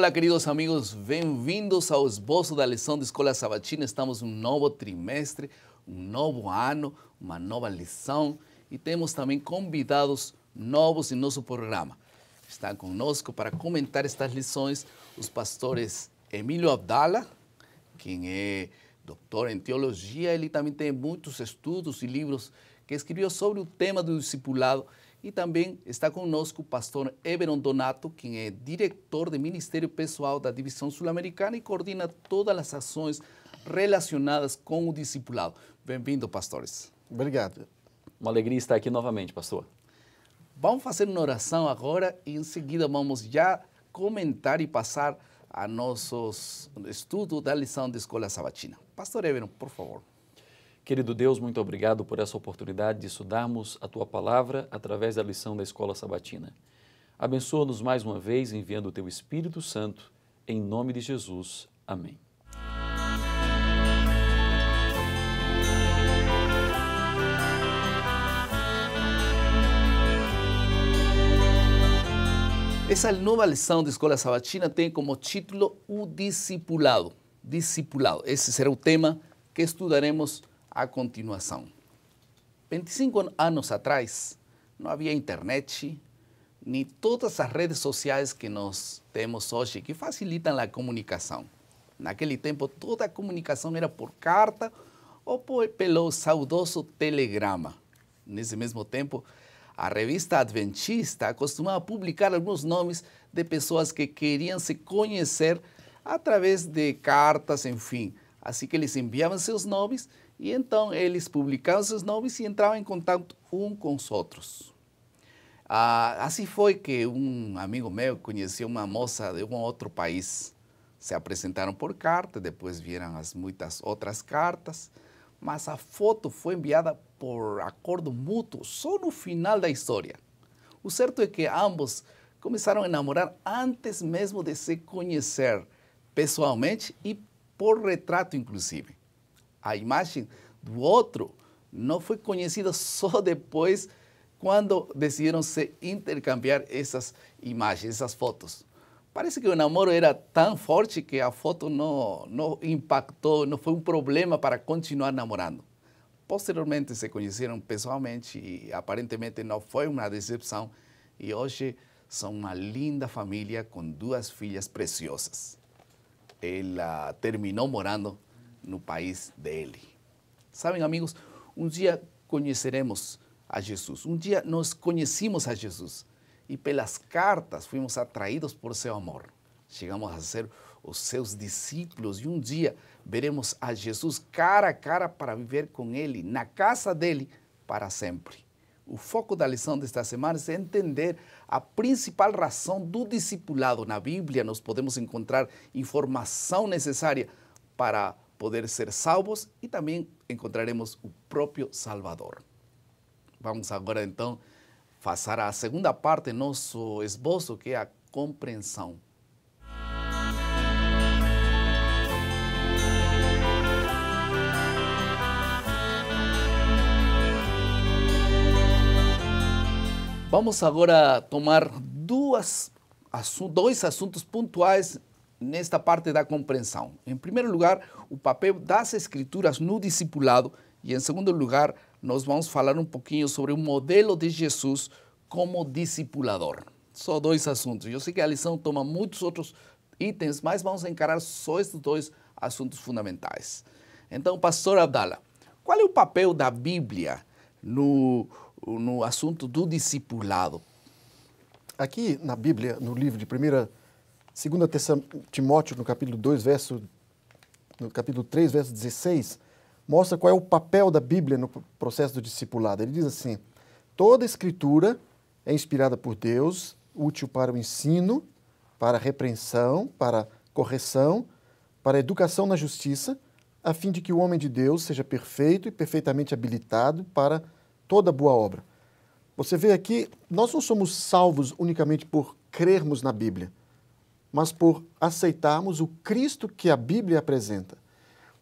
Olá, queridos amigos, bem-vindos ao esboço da lição de Escola Sabatina. Estamos um novo trimestre, um novo ano, uma nova lição e temos também convidados novos em nosso programa. Estão conosco para comentar estas lições os pastores Emílio Abdala, quem é doutor em teologia, ele também tem muitos estudos e livros que escreveu sobre o tema do discipulado e também está conosco o pastor Everon Donato, que é diretor de Ministério Pessoal da Divisão Sul-Americana e coordena todas as ações relacionadas com o discipulado. Bem-vindo, pastores. Obrigado. Uma alegria estar aqui novamente, pastor. Vamos fazer uma oração agora e em seguida vamos já comentar e passar a nossos estudo da lição de escola sabatina. Pastor Everon, por favor. Querido Deus, muito obrigado por essa oportunidade de estudarmos a tua palavra através da lição da escola sabatina. Abençoa-nos mais uma vez enviando o teu Espírito Santo, em nome de Jesus. Amém. Essa nova lição da escola sabatina tem como título O Discipulado. Discipulado. Esse será o tema que estudaremos a continuação. 25 anos atrás, não havia internet, nem todas as redes sociais que nós temos hoje, que facilitam a comunicação. Naquele tempo, toda a comunicação era por carta ou por, pelo saudoso telegrama. Nesse mesmo tempo, a revista Adventista costumava publicar alguns nomes de pessoas que queriam se conhecer através de cartas, enfim. Assim que eles enviavam seus nomes Y entonces ellos publicaban sus nomes y entraban en contato unos con os outros. Ah, assim que un amigo meu a una moza de um otro país. Se presentaron por carta, después vieron las muchas otras cartas, mas a foto fue enviada por acordo mútuo Solo final da historia. O cierto es que ambos comenzaron a enamorar antes mesmo de se conocer pessoalmente y por retrato, inclusive. a imagem do outro não foi conhecida só depois quando decidiram se intercambiar essas imagens, essas fotos. Parece que o namoro era tão forte que a foto não, não impactou, não foi um problema para continuar namorando. Posteriormente se conheceram pessoalmente e aparentemente não foi uma decepção. E hoje são uma linda família com duas filhas preciosas. Ela terminou morando no país dele. Sabem, amigos, um dia conheceremos a Jesus. Um dia nós conhecimos a Jesus e pelas cartas fomos atraídos por seu amor. Chegamos a ser os seus discípulos e um dia veremos a Jesus cara a cara para viver com ele, na casa dele, para sempre. O foco da lição desta semana é entender a principal razão do discipulado. Na Bíblia, nós podemos encontrar informação necessária para poder ser salvos e também encontraremos o próprio Salvador. Vamos agora então passar à segunda parte do nosso esboço, que é a compreensão. Vamos agora tomar duas, dois assuntos pontuais nesta parte da compreensão. Em primeiro lugar, o papel das escrituras no discipulado e em segundo lugar, nós vamos falar um pouquinho sobre o modelo de Jesus como discipulador. Só dois assuntos. Eu sei que a lição toma muitos outros itens, mas vamos encarar só esses dois assuntos fundamentais. Então, pastor Abdala, qual é o papel da Bíblia no, no assunto do discipulado? Aqui na Bíblia, no livro de 1 Segunda Timóteo, no capítulo 2, verso, no capítulo 3, verso 16, mostra qual é o papel da Bíblia no processo do discipulado. Ele diz assim: toda escritura é inspirada por Deus, útil para o ensino, para a repreensão, para a correção, para a educação na justiça, a fim de que o homem de Deus seja perfeito e perfeitamente habilitado para toda boa obra. Você vê aqui, nós não somos salvos unicamente por crermos na Bíblia mas por aceitarmos o Cristo que a Bíblia apresenta.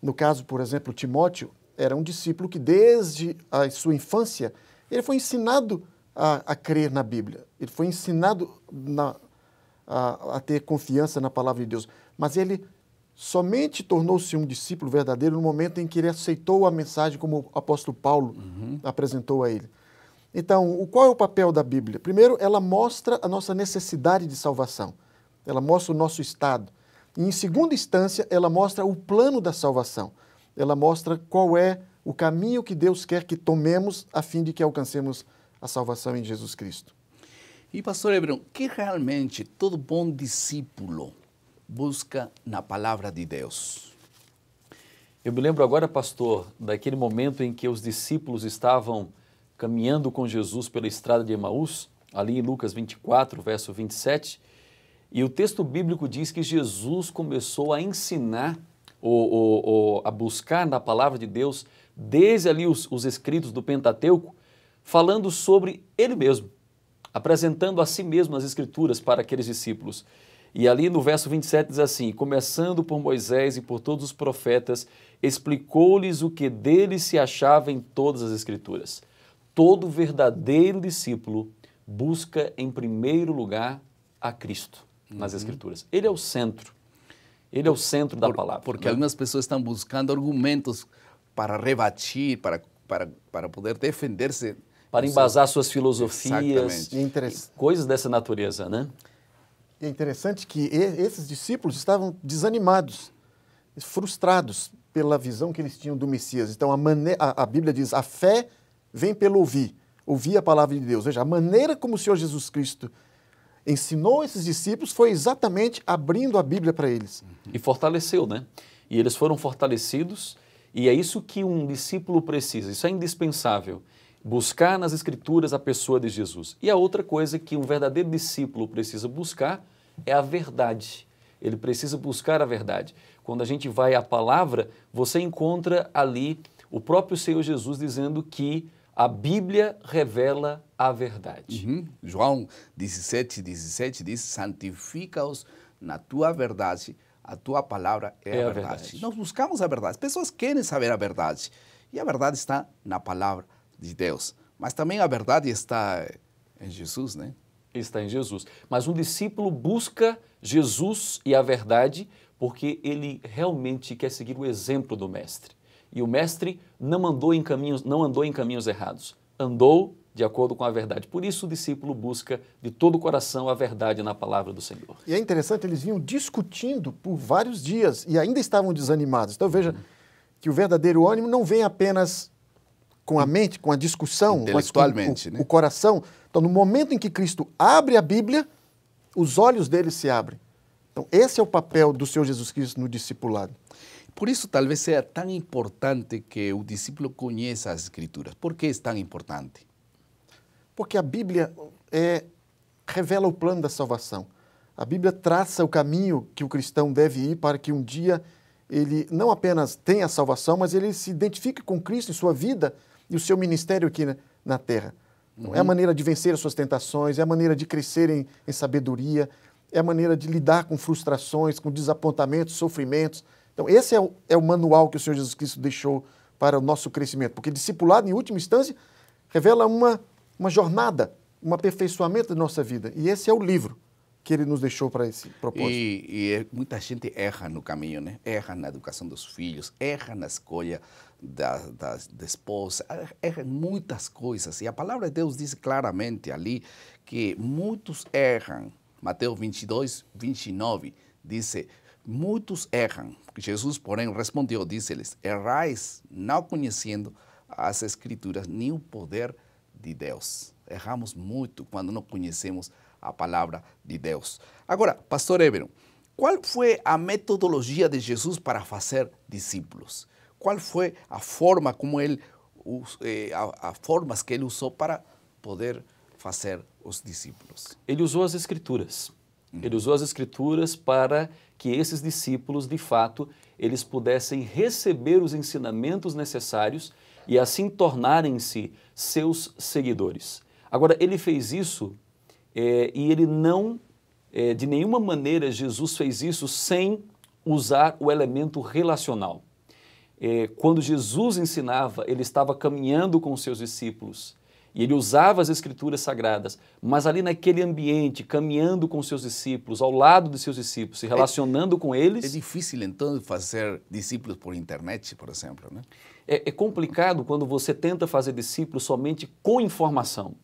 No caso, por exemplo, Timóteo era um discípulo que desde a sua infância ele foi ensinado a, a crer na Bíblia, ele foi ensinado na, a, a ter confiança na palavra de Deus, mas ele somente tornou-se um discípulo verdadeiro no momento em que ele aceitou a mensagem como o apóstolo Paulo uhum. apresentou a ele. Então, qual é o papel da Bíblia? Primeiro, ela mostra a nossa necessidade de salvação ela mostra o nosso estado. E, em segunda instância, ela mostra o plano da salvação. Ela mostra qual é o caminho que Deus quer que tomemos a fim de que alcancemos a salvação em Jesus Cristo. E, pastor Hebron, que realmente todo bom discípulo busca na palavra de Deus? Eu me lembro agora, pastor, daquele momento em que os discípulos estavam caminhando com Jesus pela estrada de Emaús, ali em Lucas 24, verso 27, e o texto bíblico diz que Jesus começou a ensinar ou, ou, ou a buscar na palavra de Deus, desde ali os, os escritos do Pentateuco, falando sobre ele mesmo, apresentando a si mesmo as escrituras para aqueles discípulos. E ali no verso 27 diz assim: Começando por Moisés e por todos os profetas, explicou-lhes o que dele se achava em todas as Escrituras. Todo verdadeiro discípulo busca em primeiro lugar a Cristo nas uhum. Escrituras. Ele é o centro. Ele é o centro da Por, palavra. Porque né? algumas pessoas estão buscando argumentos para rebatir, para, para, para poder defender-se. Para embasar suas filosofias, é coisas dessa natureza, né? É interessante que esses discípulos estavam desanimados, frustrados pela visão que eles tinham do Messias. Então a, maneira, a, a Bíblia diz: a fé vem pelo ouvir, ouvir a palavra de Deus. Veja, a maneira como o Senhor Jesus Cristo ensinou esses discípulos foi exatamente abrindo a Bíblia para eles. E fortaleceu, né? E eles foram fortalecidos, e é isso que um discípulo precisa, isso é indispensável. Buscar nas Escrituras a pessoa de Jesus. E a outra coisa que um verdadeiro discípulo precisa buscar é a verdade. Ele precisa buscar a verdade. Quando a gente vai à palavra, você encontra ali o próprio Senhor Jesus dizendo que a Bíblia revela a verdade. Uhum. João 17, 17 diz: santifica-os na tua verdade, a tua palavra é, é a, verdade. verdade. Nós buscamos a verdade. As pessoas querem saber a verdade. E a verdade está na palavra de Deus. Mas também a verdade está em Jesus, né? Está em Jesus. Mas um discípulo busca Jesus e a verdade porque ele realmente quer seguir o exemplo do Mestre. E o mestre não andou em caminhos, não andou em caminhos errados. Andou de acordo com a verdade. Por isso o discípulo busca de todo o coração a verdade na palavra do Senhor. E é interessante, eles vinham discutindo por vários dias e ainda estavam desanimados. Então veja uhum. que o verdadeiro ânimo não vem apenas com a mente, com a discussão, mas com o, né? o coração. Então no momento em que Cristo abre a Bíblia, os olhos deles se abrem. Então esse é o papel do Senhor Jesus Cristo no discipulado. Por isso, talvez seja tão importante que o discípulo conheça as Escrituras. Por que é tão importante? Porque a Bíblia é, revela o plano da salvação. A Bíblia traça o caminho que o cristão deve ir para que um dia ele não apenas tenha a salvação, mas ele se identifique com Cristo em sua vida e o seu ministério aqui na, terra. Uhum. É a uhum. maneira de vencer as suas tentações, é a maneira de crescer em, em sabedoria, é a maneira de lidar com frustrações, com desapontamentos, sofrimentos então, esse é o, é o manual que o Senhor Jesus Cristo deixou para o nosso crescimento, porque discipulado, em última instância, revela uma, uma jornada, um aperfeiçoamento da nossa vida. E esse é o livro que ele nos deixou para esse propósito. E, e, é, muita gente erra no caminho, né? Erra na educação dos filhos, erra na escolha da, da, da esposa, erra em muitas coisas. E a palavra de Deus diz claramente ali que muitos erram. Mateus 22, 29, diz muitos erram. Jesus, porém, respondeu, disse-lhes, errais não conhecendo as Escrituras nem o poder de Deus. Erramos muito quando não conhecemos a palavra de Deus. Agora, pastor Évero, qual foi a metodologia de Jesus para fazer discípulos? Qual foi a forma como ele eh, a, a formas que ele usou para poder fazer os discípulos? Ele usou as escrituras. Ele usou as escrituras para que esses discípulos, de fato, eles pudessem receber os ensinamentos necessários e assim tornarem-se seus seguidores. Agora, ele fez isso é, e ele não, é, de nenhuma maneira, Jesus fez isso sem usar o elemento relacional. É, quando Jesus ensinava, ele estava caminhando com seus discípulos e ele usava as escrituras sagradas, mas ali naquele ambiente, caminhando com seus discípulos, ao lado de seus discípulos, se é relacionando é, com eles. É difícil então fazer discípulos por internet, por exemplo, né? É, é complicado quando você tenta fazer discípulos somente com informação.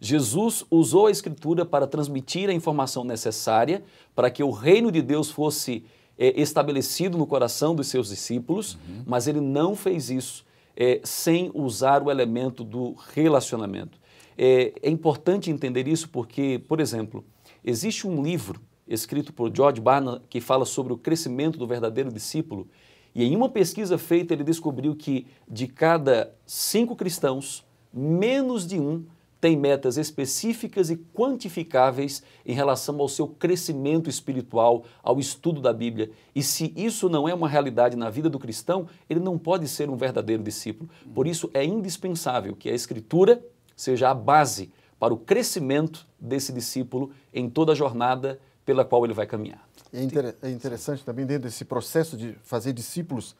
Jesus usou a escritura para transmitir a informação necessária para que o reino de Deus fosse é, estabelecido no coração dos seus discípulos, uhum. mas ele não fez isso é, sem usar o elemento do relacionamento. É, é importante entender isso porque, por exemplo, existe um livro escrito por George Barna que fala sobre o crescimento do verdadeiro discípulo. E em uma pesquisa feita, ele descobriu que de cada cinco cristãos, menos de um tem metas específicas e quantificáveis em relação ao seu crescimento espiritual, ao estudo da Bíblia. E se isso não é uma realidade na vida do cristão, ele não pode ser um verdadeiro discípulo. Por isso é indispensável que a Escritura seja a base para o crescimento desse discípulo em toda a jornada pela qual ele vai caminhar. É, é interessante também, dentro desse processo de fazer discípulos,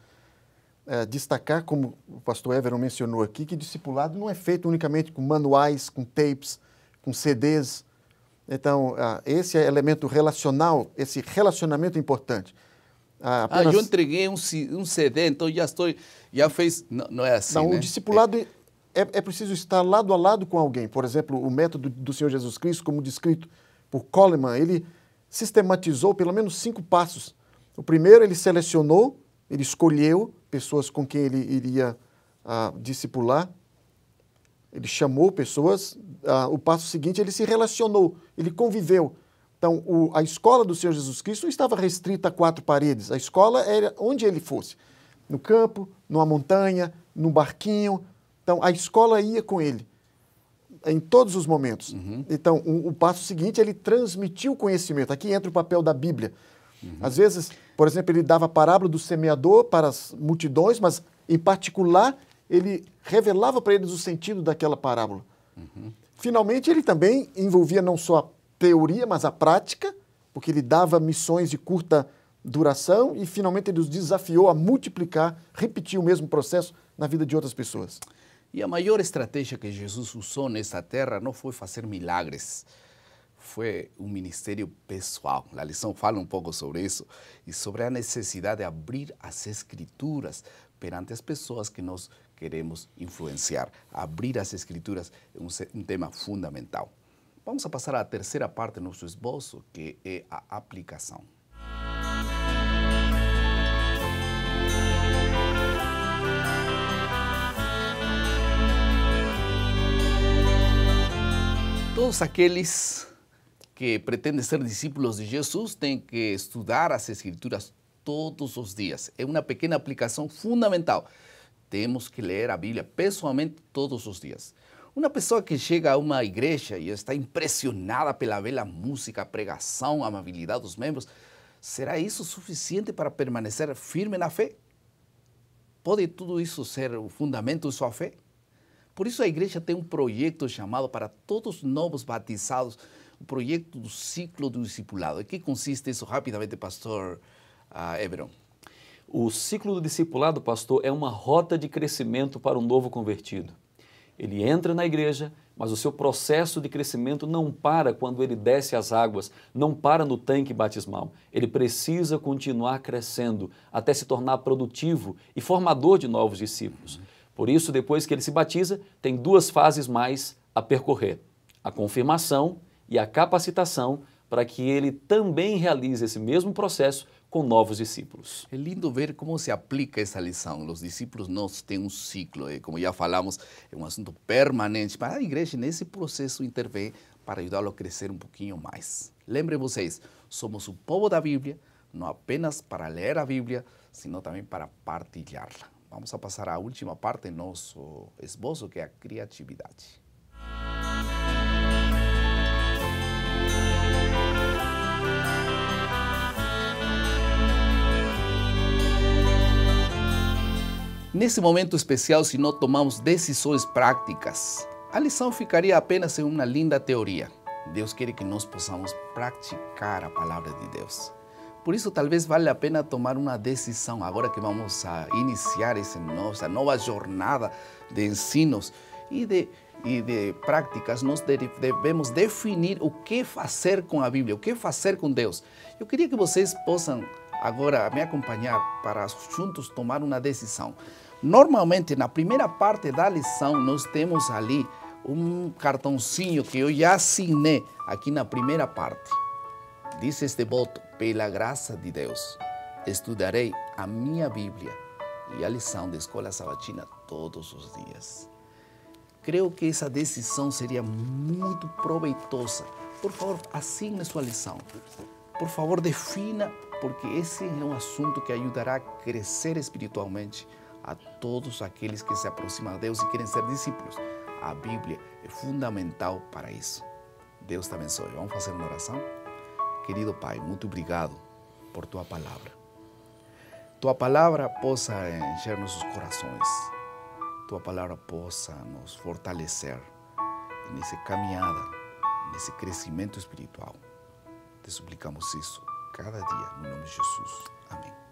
é, destacar, como o pastor Everon mencionou aqui, que discipulado não é feito unicamente com manuais, com tapes, com CDs. Então, ah, esse é elemento relacional, esse relacionamento é importante. Ah, ah apenas... ah eu entreguei um, um, CD, então já estou, já fez, não, não é assim, Não, né? o discipulado é. É, é preciso estar lado a lado com alguém. Por exemplo, o método do Senhor Jesus Cristo, como descrito por Coleman, ele sistematizou pelo menos cinco passos. O primeiro ele selecionou, ele escolheu, pessoas com quem ele iria ah, discipular. Ele chamou pessoas. Ah, o passo seguinte, ele se relacionou, ele conviveu. Então, o, a escola do Senhor Jesus Cristo não estava restrita a quatro paredes. A escola era onde ele fosse: no campo, numa montanha, num barquinho. Então, a escola ia com ele em todos os momentos. Uhum. Então, o, o passo seguinte, ele transmitiu o conhecimento. Aqui entra o papel da Bíblia. Uhum. Às vezes, por exemplo, ele dava a parábola do semeador para as multidões, mas em particular ele revelava para eles o sentido daquela parábola. Uhum. Finalmente, ele também envolvia não só a teoria, mas a prática, porque ele dava missões de curta duração e finalmente ele os desafiou a multiplicar, repetir o mesmo processo na vida de outras pessoas. E a maior estratégia que Jesus usou nessa terra não foi fazer milagres, foi um ministério pessoal. A lição fala um pouco sobre isso e sobre a necessidade de abrir as escrituras perante as pessoas que nós queremos influenciar. Abrir as escrituras é um, um tema fundamental. Vamos a passar à terceira parte do nosso esboço, que é a aplicação. Todos aqueles que pretende ser discípulos de Jesus tem que estudar as Escrituras todos os dias. É uma pequena aplicação fundamental. Temos que ler a Bíblia pessoalmente todos os dias. Uma pessoa que chega a uma igreja e está impressionada pela bela música, pregação, amabilidade dos membros, será isso suficiente para permanecer firme na fé? Pode tudo isso ser o fundamento de sua fé? Por isso a igreja tem um projeto chamado para todos os novos batizados o projeto do ciclo do discipulado. Em que consiste isso rapidamente, pastor uh, O ciclo do discipulado, pastor, é uma rota de crescimento para um novo convertido. Ele entra na igreja, mas o seu processo de crescimento não para quando ele desce as águas, não para no tanque batismal. Ele precisa continuar crescendo até se tornar produtivo e formador de novos discípulos. Por isso, depois que ele se batiza, tem duas fases mais a percorrer: a confirmação e a capacitação para que ele também realize esse mesmo processo com novos discípulos. É lindo ver como se aplica essa lição. Os discípulos nós têm um ciclo, é como já falamos, é um assunto permanente, mas a igreja nesse processo intervém para ajudá-lo a crescer um pouquinho mais. Lembrem vocês, somos o povo da Bíblia, não apenas para ler a Bíblia, sino também para partilhá-la. Vamos a passar à última parte do nosso esboço, que é a criatividade. Nesse momento especial, se não tomamos decisões práticas, a lição ficaria apenas em uma linda teoria. Deus quer que nós possamos praticar a palavra de Deus. Por isso, talvez valha a pena tomar uma decisão agora que vamos a iniciar essa nossa nova jornada de ensinos e de, e de práticas. Nós devemos definir o que fazer com a Bíblia, o que fazer com Deus. Eu queria que vocês possam agora me acompanhar para juntos tomar uma decisão. Normalmente, na primeira parte da lição, nós temos ali um cartãozinho que eu já assinei aqui na primeira parte. Diz este voto: pela graça de Deus, estudarei a minha Bíblia e a lição da escola sabatina todos os dias. Creio que essa decisão seria muito proveitosa. Por favor, assine sua lição por favor, defina, porque esse é um assunto que ajudará a crescer espiritualmente a todos aqueles que se aproximam a Deus e querem ser discípulos. A Bíblia é fundamental para isso. Deus te abençoe. Vamos fazer uma oração? Querido Pai, muito obrigado por tua palavra. Tua palavra possa encher nossos corações. Tua palavra possa nos fortalecer nessa caminhada, nesse crescimento espiritual. Te suplicamos isso cada dia, no nome de Jesus. Amém.